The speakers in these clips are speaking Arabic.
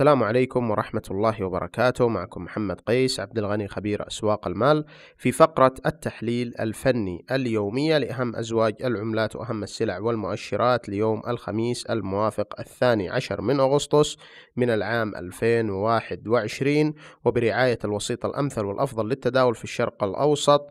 السلام عليكم ورحمة الله وبركاته معكم محمد قيس عبد الغني خبير أسواق المال في فقرة التحليل الفني اليومية لأهم أزواج العملات وأهم السلع والمؤشرات ليوم الخميس الموافق الثاني عشر من أغسطس من العام 2021 وبرعاية الوسيط الأمثل والأفضل للتداول في الشرق الأوسط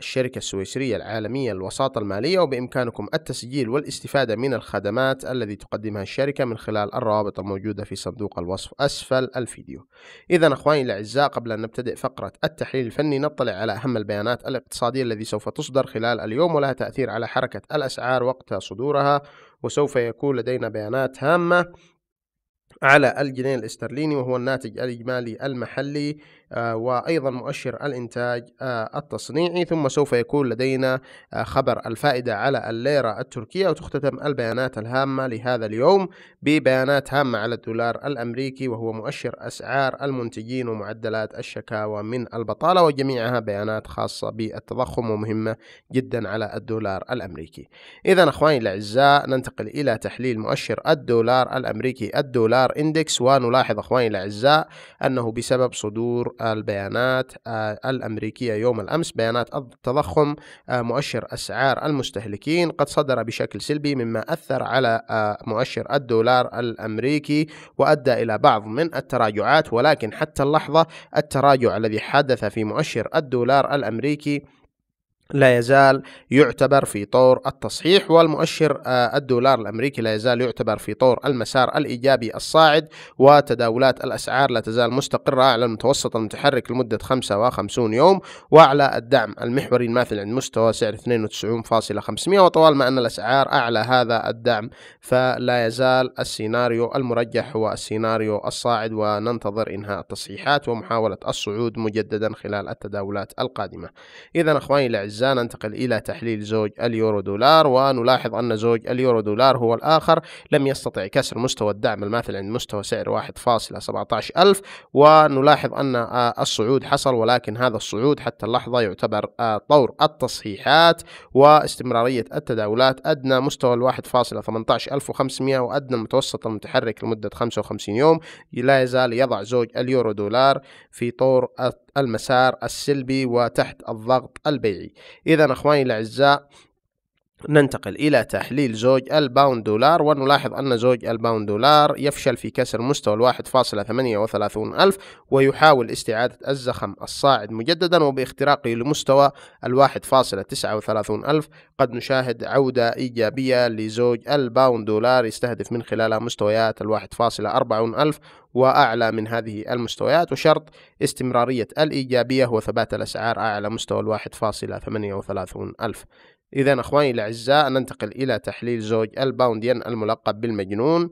الشركة السويسرية العالمية للوساطة المالية وبإمكانكم التسجيل والاستفادة من الخدمات التي تقدمها الشركة من خلال الروابط الموجودة في صندوق الوصف أسفل الفيديو. إذا أخواني الأعزاء قبل أن نبتدئ فقرة التحليل الفني نطلع على أهم البيانات الاقتصادية التي سوف تصدر خلال اليوم ولها تأثير على حركة الأسعار وقت صدورها وسوف يكون لدينا بيانات هامة على الجنيه الاسترليني وهو الناتج الإجمالي المحلي آه، وأيضا مؤشر الإنتاج آه، التصنيعي ثم سوف يكون لدينا آه، خبر الفائدة على الليرة التركية وتختتم البيانات الهامة لهذا اليوم ببيانات هامة على الدولار الأمريكي وهو مؤشر أسعار المنتجين ومعدلات الشكاوى من البطالة وجميعها بيانات خاصة بالتضخم ومهمة جدا على الدولار الأمريكي إذا أخواني الأعزاء ننتقل إلى تحليل مؤشر الدولار الأمريكي الدولار إندكس ونلاحظ أخواني الأعزاء أنه بسبب صدور البيانات آه، الأمريكية يوم الأمس بيانات التضخم آه، مؤشر أسعار المستهلكين قد صدر بشكل سلبي مما أثر على آه، مؤشر الدولار الأمريكي وأدى إلى بعض من التراجعات ولكن حتى اللحظة التراجع الذي حدث في مؤشر الدولار الأمريكي لا يزال يعتبر في طور التصحيح والمؤشر آه، الدولار الامريكي لا يزال يعتبر في طور المسار الايجابي الصاعد وتداولات الاسعار لا تزال مستقره على المتوسط المتحرك لمده 55 يوم واعلى الدعم المحوري الماثل عند مستوى سعر 92.500 وطوال ما ان الاسعار اعلى هذا الدعم فلا يزال السيناريو المرجح هو السيناريو الصاعد وننتظر انهاء التصحيحات ومحاوله الصعود مجددا خلال التداولات القادمه. اذا اخواني الاعزاء أجزاء ننتقل إلى تحليل زوج اليورو دولار ونلاحظ أن زوج اليورو دولار هو الآخر لم يستطع كسر مستوى الدعم الماثل عند مستوى سعر 1.17 ألف ونلاحظ أن آه، الصعود حصل ولكن هذا الصعود حتى اللحظة يعتبر آه، طور التصحيحات واستمرارية التداولات أدنى مستوى ال 1.18 ألف و500 وأدنى المتوسط المتحرك لمدة 55 يوم لا يزال يضع زوج اليورو دولار في طور المسار السلبي وتحت الضغط البيعي إذا أخواني الأعزاء ننتقل إلى تحليل زوج الباوند دولار ونلاحظ أن زوج الباوند دولار يفشل في كسر مستوى الواحد فاصلة ثمانية وثلاثون ألف ويحاول استعادة الزخم الصاعد مجددا وباختراقه لمستوى الواحد فاصلة تسعة وثلاثون ألف قد نشاهد عودة إيجابية لزوج الباوند دولار يستهدف من خلالها مستويات الواحد فاصلة أربعون ألف وأعلى من هذه المستويات وشرط استمرارية الإيجابية هو ثبات الأسعار أعلى مستوى الواحد فاصلة ثمانية وثلاثون ألف إذا أخواني الأعزاء ننتقل إلى تحليل زوج الباونديان الملقب بالمجنون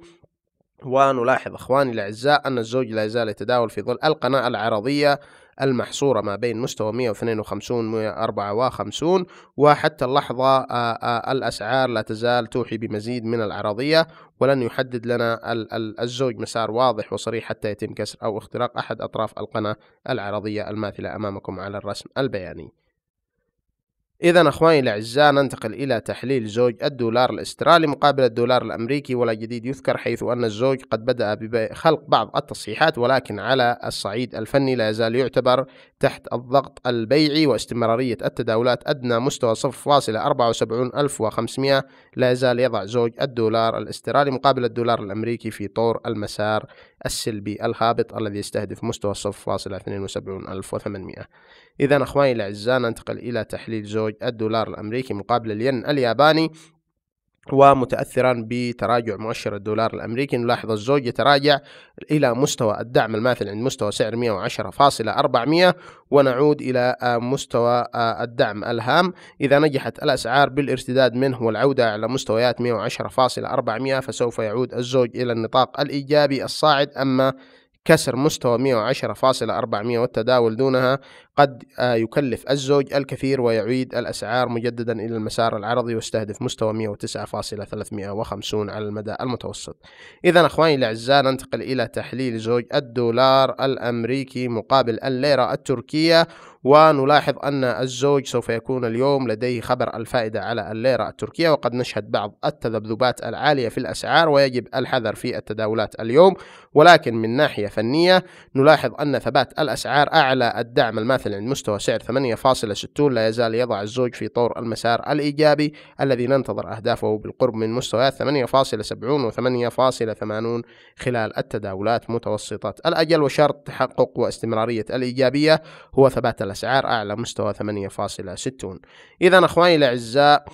ونلاحظ أخواني الأعزاء أن الزوج لا يزال يتداول في ظل القناة العرضية المحصورة ما بين مستوى 152 154 وحتى اللحظة الأسعار لا تزال توحي بمزيد من العرضية ولن يحدد لنا الزوج مسار واضح وصريح حتى يتم كسر أو اختراق أحد أطراف القناة العرضية الماثلة أمامكم على الرسم البياني إذا أخواني الأعزاء ننتقل إلى تحليل زوج الدولار الأسترالي مقابل الدولار الأمريكي ولا جديد يذكر حيث أن الزوج قد بدأ بخلق بعض التصحيحات ولكن على الصعيد الفني لا يزال يعتبر تحت الضغط البيعي واستمرارية التداولات أدنى مستوى 0.74500 لا يزال يضع زوج الدولار الأسترالي مقابل الدولار الأمريكي في طور المسار السلبي الهابط الذي يستهدف مستوى 0.72800 إذا أخواني الأعزاء ننتقل إلى تحليل زوج الدولار الأمريكي مقابل الين الياباني ومتأثرا بتراجع مؤشر الدولار الأمريكي نلاحظ الزوج يتراجع إلى مستوى الدعم الماثل عند مستوى سعر 110.400 ونعود إلى آه، مستوى آه، الدعم الهام إذا نجحت الأسعار بالارتداد منه والعودة على مستويات 110.400 فسوف يعود الزوج إلى النطاق الإيجابي الصاعد أما كسر مستوى 110.400 والتداول دونها قد آه، يكلف الزوج الكثير ويعيد الأسعار مجددا إلى المسار العرضي واستهدف مستوى 109.350 على المدى المتوسط إذا أخواني الأعزاء ننتقل إلى تحليل زوج الدولار الأمريكي مقابل الليرة التركية ونلاحظ أن الزوج سوف يكون اليوم لديه خبر الفائدة على الليرة التركية وقد نشهد بعض التذبذبات العالية في الأسعار ويجب الحذر في التداولات اليوم ولكن من ناحية فنية نلاحظ أن ثبات الأسعار أعلى الدعم الماثل مثلا مستوى سعر 8.60 لا يزال يضع الزوج في طور المسار الإيجابي الذي ننتظر أهدافه بالقرب من مستويات 8.70 و 8.80 خلال التداولات متوسطة الأجل وشرط تحقق واستمرارية الإيجابية هو ثبات الأسعار أعلى مستوى 8.60 إذا أخواني الأعزاء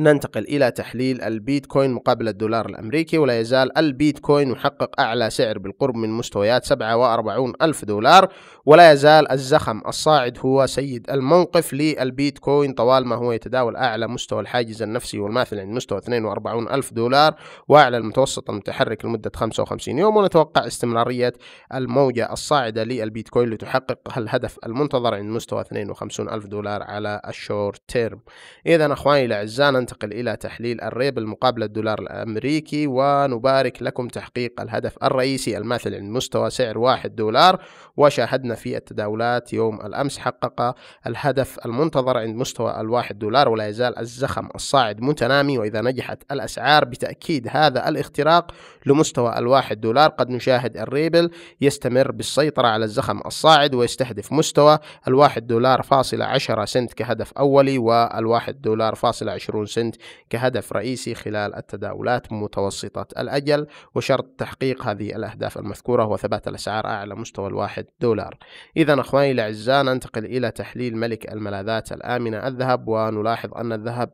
ننتقل إلى تحليل البيتكوين مقابل الدولار الأمريكي ولا يزال البيتكوين يحقق أعلى سعر بالقرب من مستويات 47 ألف دولار ولا يزال الزخم الصاعد هو سيد الموقف للبيتكوين طوال ما هو يتداول أعلى مستوى الحاجز النفسي والماثل عند مستوى 42 ألف دولار وأعلى المتوسط المتحرك لمدة 55 يوم ونتوقع استمرارية الموجة الصاعدة للبيتكوين لتحقق الهدف المنتظر عند مستوى 52 ألف دولار على الشورت تيرم إذا أخواني الأعزاء ننتقل إلى تحليل الريبل مقابل الدولار الأمريكي ونبارك لكم تحقيق الهدف الرئيسي الماثل عند مستوى سعر واحد دولار وشاهدنا في التداولات يوم الأمس حقق الهدف المنتظر عند مستوى الواحد دولار ولا يزال الزخم الصاعد متنامي وإذا نجحت الأسعار بتأكيد هذا الاختراق لمستوى الواحد دولار قد نشاهد الريبل يستمر بالسيطرة على الزخم الصاعد ويستهدف مستوى الواحد دولار فاصلة عشرة سنت كهدف أولي والواحد دولار فاصلة عشرون سنت سنت كهدف رئيسي خلال التداولات متوسطة الأجل وشرط تحقيق هذه الأهداف المذكورة هو ثبات الأسعار أعلى مستوى الواحد دولار إذا أخواني الأعزاء ننتقل إلى تحليل ملك الملاذات الآمنة الذهب ونلاحظ أن الذهب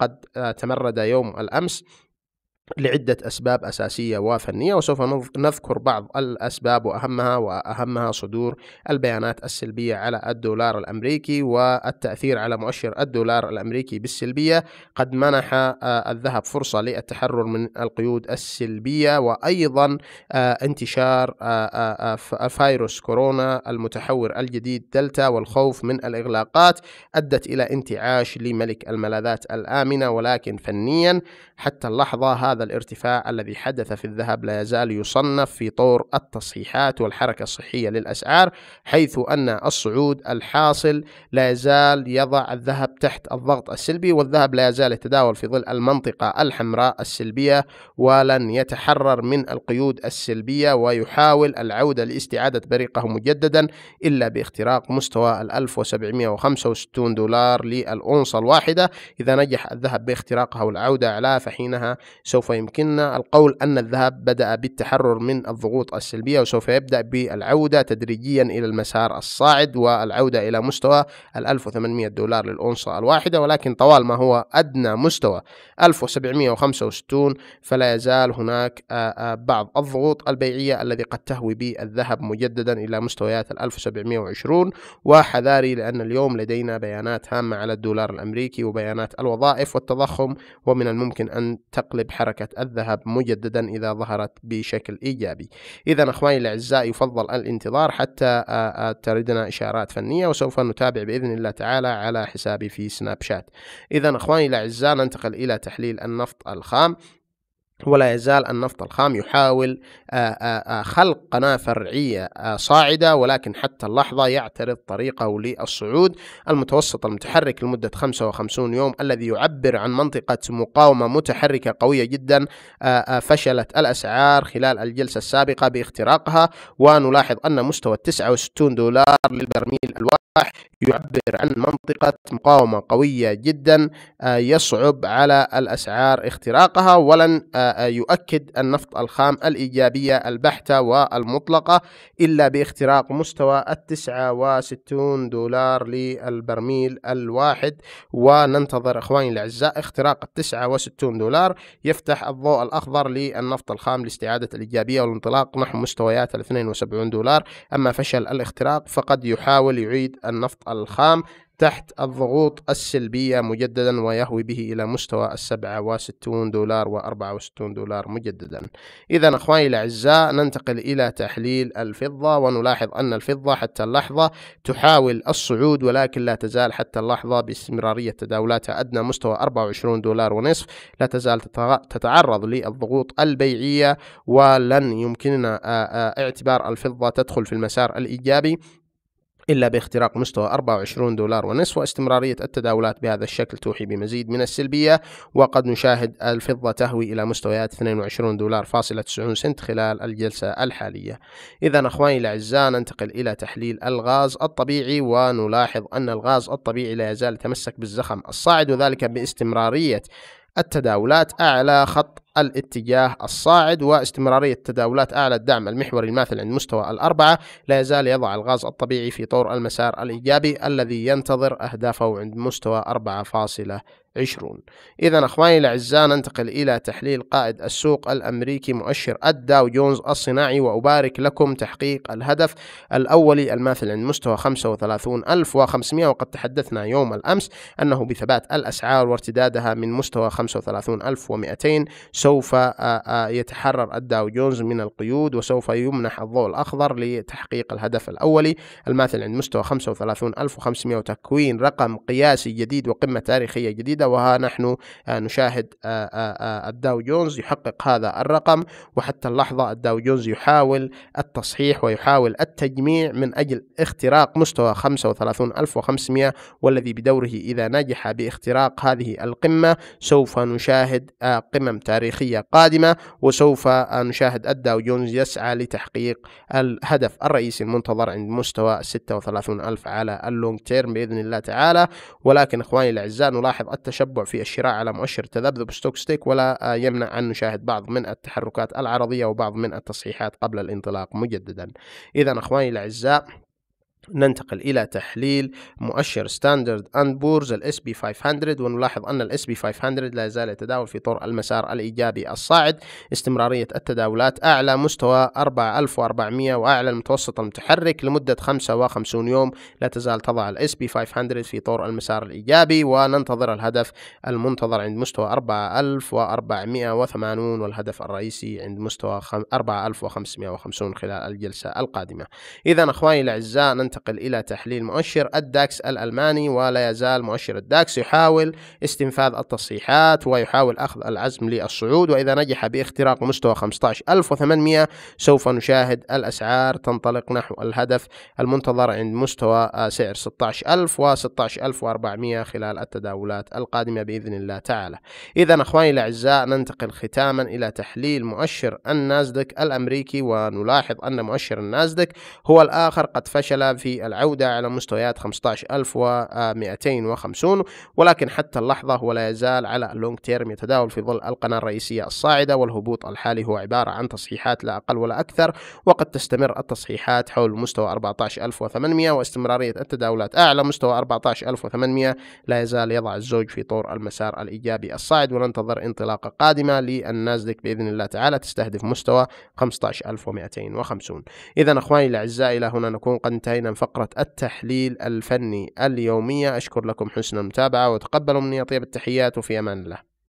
قد تمرد يوم الأمس لعدة أسباب أساسية وفنية وسوف نذكر بعض الأسباب وأهمها وأهمها صدور البيانات السلبية على الدولار الأمريكي والتأثير على مؤشر الدولار الأمريكي بالسلبية قد منح آه، الذهب فرصة للتحرر من القيود السلبية وأيضا آه، انتشار آه، فيروس كورونا المتحور الجديد دلتا والخوف من الإغلاقات أدت إلى انتعاش لملك الملاذات الآمنة ولكن فنيا حتى اللحظة هذا هذا الارتفاع الذي حدث في الذهب لا يزال يصنف في طور التصحيحات والحركة الصحية للأسعار حيث أن الصعود الحاصل لا يزال يضع الذهب تحت الضغط السلبي والذهب لا يزال يتداول في ظل المنطقة الحمراء السلبية ولن يتحرر من القيود السلبية ويحاول العودة لاستعادة بريقه مجددا إلا باختراق مستوى ال 1765 دولار للأونصة الواحدة إذا نجح الذهب باختراقها والعودة أعلاه فحينها سوف سوف يمكننا القول أن الذهب بدأ بالتحرر من الضغوط السلبية وسوف يبدأ بالعودة تدريجيا إلى المسار الصاعد والعودة إلى مستوى 1800 دولار للأونصة الواحدة ولكن طوال ما هو أدنى مستوى 1765 فلا يزال هناك بعض الضغوط البيعية الذي قد تهوي بالذهب مجددا إلى مستويات 1720 وحذاري لأن اليوم لدينا بيانات هامة على الدولار الأمريكي وبيانات الوظائف والتضخم ومن الممكن أن تقلب حركة حركة الذهب مجددا إذا ظهرت بشكل إيجابي إذا أخواني الأعزاء يفضل الانتظار حتى تردنا إشارات فنية وسوف نتابع بإذن الله تعالى على حسابي في سناب شات إذا أخواني الأعزاء ننتقل إلى تحليل النفط الخام ولا يزال النفط الخام يحاول خلق قناة فرعية صاعدة ولكن حتى اللحظة يعترض طريقه للصعود المتوسط المتحرك لمدة 55 يوم الذي يعبر عن منطقة مقاومة متحركة قوية جدا فشلت الأسعار خلال الجلسة السابقة باختراقها ونلاحظ أن مستوى 69 دولار للبرميل الواحد يعبر عن منطقة مقاومة قوية جدا آه، يصعب على الأسعار اختراقها ولن آه، آه، يؤكد النفط الخام الإيجابية البحتة والمطلقة إلا باختراق مستوى التسعة وستون دولار للبرميل الواحد وننتظر إخواني الأعزاء اختراق التسعة وستون دولار يفتح الضوء الأخضر للنفط الخام لاستعادة الإيجابية والانطلاق نحو مستويات 72 دولار أما فشل الاختراق فقد يحاول يعيد النفط الخام تحت الضغوط السلبية مجددا ويهوي به إلى مستوى السبعة وستون دولار وأربعة وستون دولار مجددا إذا أخواني الأعزاء ننتقل إلى تحليل الفضة ونلاحظ أن الفضة حتى اللحظة تحاول الصعود ولكن لا تزال حتى اللحظة باستمرارية تداولاتها أدنى مستوى 24 دولار ونصف لا تزال تتعرض للضغوط البيعية ولن يمكننا اعتبار الفضة تدخل في المسار الإيجابي إلا باختراق مستوى 24 دولار ونصف واستمرارية التداولات بهذا الشكل توحي بمزيد من السلبية وقد نشاهد الفضة تهوي إلى مستويات 22 دولار فاصلة 90 سنت خلال الجلسة الحالية إذا أخواني الأعزاء ننتقل إلى تحليل الغاز الطبيعي ونلاحظ أن الغاز الطبيعي لا يزال يتمسك بالزخم الصاعد وذلك باستمرارية التداولات أعلى خط الاتجاه الصاعد واستمرارية تداولات أعلى الدعم المحوري الماثل عند مستوى الأربعة لا يزال يضع الغاز الطبيعي في طور المسار الإيجابي الذي ينتظر أهدافه عند مستوى 4.8 20 إذا أخواني الأعزاء ننتقل إلى تحليل قائد السوق الأمريكي مؤشر الداو جونز الصناعي وأبارك لكم تحقيق الهدف الأولي الماثل عند مستوى 35500 وقد تحدثنا يوم الأمس أنه بثبات الأسعار وارتدادها من مستوى 35200 سوف يتحرر الداو جونز من القيود وسوف يمنح الضوء الأخضر لتحقيق الهدف الأولي الماثل عند مستوى 35500 وتكوين رقم قياسي جديد وقمة تاريخية جديدة وها نحن آه، نشاهد آه، آه، الداو جونز يحقق هذا الرقم وحتى اللحظة الداو جونز يحاول التصحيح ويحاول التجميع من أجل اختراق مستوى 35500 والذي بدوره إذا نجح باختراق هذه القمة سوف نشاهد قمم تاريخية قادمة وسوف نشاهد الداو جونز يسعى لتحقيق الهدف الرئيسي المنتظر عند مستوى 36000 على اللونج تيرم بإذن الله تعالى ولكن إخواني الأعزاء نلاحظ التشكيل تشبع في الشراء على مؤشر تذبذب ستوك ستيك ولا يمنع أن نشاهد بعض من التحركات العرضية وبعض من التصحيحات قبل الانطلاق مجددا إذا أخواني الأعزاء ننتقل إلى تحليل مؤشر ستاندرد أند بورز الاس بي 500 ونلاحظ أن الاس بي 500 لا زال يتداول في طور المسار الإيجابي الصاعد استمرارية التداولات أعلى مستوى 4400 وأعلى المتوسط المتحرك لمدة 55 يوم لا تزال تضع الاس بي 500 في طور المسار الإيجابي وننتظر الهدف المنتظر عند مستوى 4480 والهدف الرئيسي عند مستوى 4550 خلال الجلسة القادمة إذا أخواني الأعزاء ننتقل ينتقل إلى تحليل مؤشر الداكس الألماني ولا يزال مؤشر الداكس يحاول استنفاذ التصحيحات ويحاول أخذ العزم للصعود وإذا نجح باختراق مستوى 15800 سوف نشاهد الأسعار تنطلق نحو الهدف المنتظر عند مستوى سعر 16000 و 16400 خلال التداولات القادمة بإذن الله تعالى إذا أخواني الأعزاء ننتقل ختاما إلى تحليل مؤشر النازدك الأمريكي ونلاحظ أن مؤشر النازدك هو الآخر قد فشل في العودة على مستويات 15250 ولكن حتى اللحظة هو لا يزال على اللونج تيرم يتداول في ظل القناة الرئيسية الصاعدة والهبوط الحالي هو عبارة عن تصحيحات لا أقل ولا أكثر وقد تستمر التصحيحات حول مستوى 14800 واستمرارية التداولات أعلى مستوى 14800 لا يزال يضع الزوج في طور المسار الإيجابي الصاعد وننتظر انطلاقة قادمة للنازدك بإذن الله تعالى تستهدف مستوى 15250 إذا أخواني الأعزاء إلى هنا نكون قد انتهينا انتهينا من فقرة التحليل الفني اليومية أشكر لكم حسن المتابعة وتقبلوا مني أطيب التحيات وفي أمان الله